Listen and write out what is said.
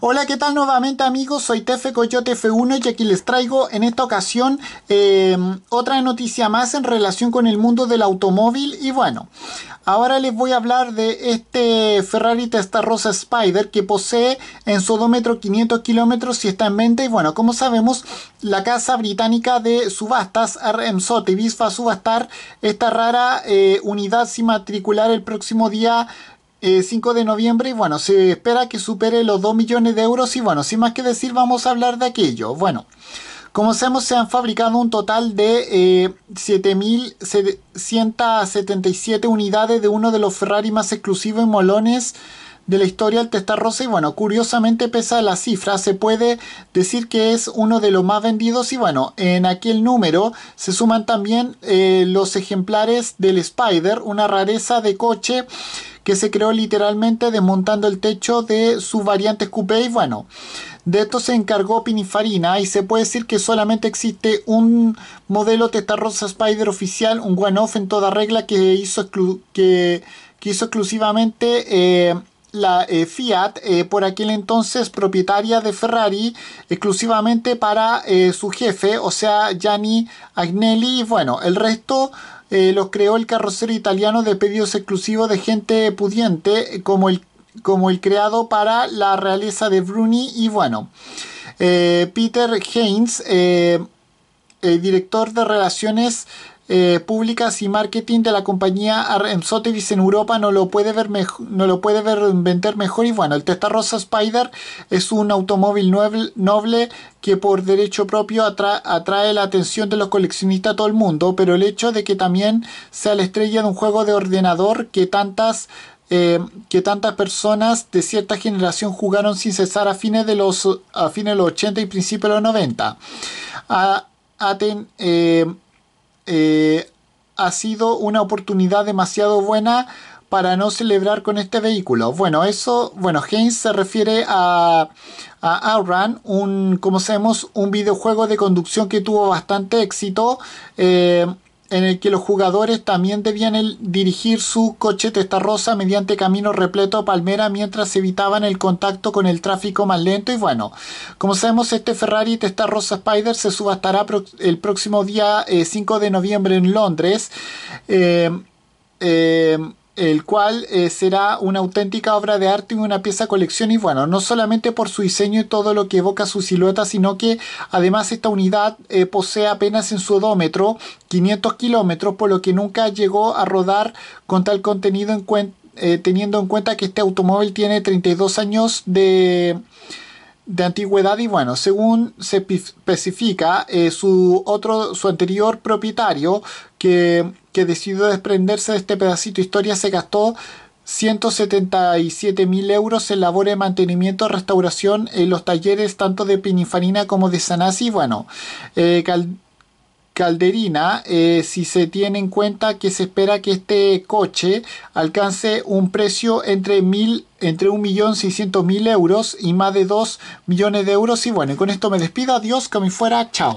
Hola, ¿qué tal nuevamente amigos? Soy Tefe Coyote F1 y aquí les traigo en esta ocasión em, otra noticia más en relación con el mundo del automóvil y bueno, ahora les voy a hablar de este Ferrari Testarossa Spider que posee en su odómetro 500 kilómetros y está en venta y bueno, como sabemos la casa británica de subastas RM Sotheby's va a subastar esta rara eh, unidad sin matricular el próximo día 5 eh, de noviembre y bueno, se espera que supere los 2 millones de euros y bueno, sin más que decir vamos a hablar de aquello. Bueno, como sabemos se han fabricado un total de eh, 7.177 unidades de uno de los Ferrari más exclusivos en molones de la historia del Testarrosa y bueno, curiosamente pese a la cifra se puede decir que es uno de los más vendidos y bueno, en aquel número se suman también eh, los ejemplares del Spider, una rareza de coche que se creó literalmente desmontando el techo de su variante coupé y bueno, de esto se encargó Pininfarina y se puede decir que solamente existe un modelo Testarrosa Spider oficial, un one-off en toda regla que hizo, exclusivamente eh, la eh, Fiat, eh, por aquel entonces propietaria de Ferrari, exclusivamente para eh, su jefe, o sea, Gianni Agnelli. Bueno, el resto los creó el carrocero italiano de pedidos exclusivos de gente pudiente, como el, como el creado para la realeza de Bruni. Y bueno, Peter Haynes, director de relaciones eh, públicas y marketing de la compañía Sotheby's en Europa no lo puede ver no lo puede ver vender mejor y bueno el Testarossa Spider es un automóvil noble, que por derecho propio atrae la atención de los coleccionistas a todo el mundo pero el hecho de que también sea la estrella de un juego de ordenador que tantas eh, que tantas personas de cierta generación jugaron sin cesar a fines de los a fines de los 80 y principios de los 90 a, eh, eh, ha sido una oportunidad demasiado buena para no celebrar con este vehículo. Bueno, eso, bueno, Haynes se refiere a, a Outrun, un, como sabemos, un videojuego de conducción que tuvo bastante éxito. Eh, en el que los jugadores también debían dirigir su coche rosa mediante camino repleto a palmera mientras evitaban el contacto con el tráfico más lento. Y bueno, como sabemos, este Ferrari rosa Spider se subastará el próximo día 5 eh, de noviembre en Londres. Eh, eh, el cual eh, será una auténtica obra de arte y una pieza colección y bueno, no solamente por su diseño y todo lo que evoca su silueta, sino que además esta unidad eh, posee apenas en su odómetro 500 kilómetros, por lo que nunca llegó a rodar con tal contenido eh, teniendo en cuenta que este automóvil tiene 32 años de de antigüedad y bueno, según se especifica, eh, su otro, su anterior propietario que, decidió desprenderse de este pedacito de historia se gastó 177 mil euros en labor de mantenimiento, restauración en los talleres tanto de Pininfarina como de Sanasi. Bueno, eh, Calderina eh, si se tiene en cuenta que se espera que este coche alcance un precio entre mil entre 1.600.000 euros y más de 2 millones de euros y bueno, con esto me despido, adiós, que me fuera, chao.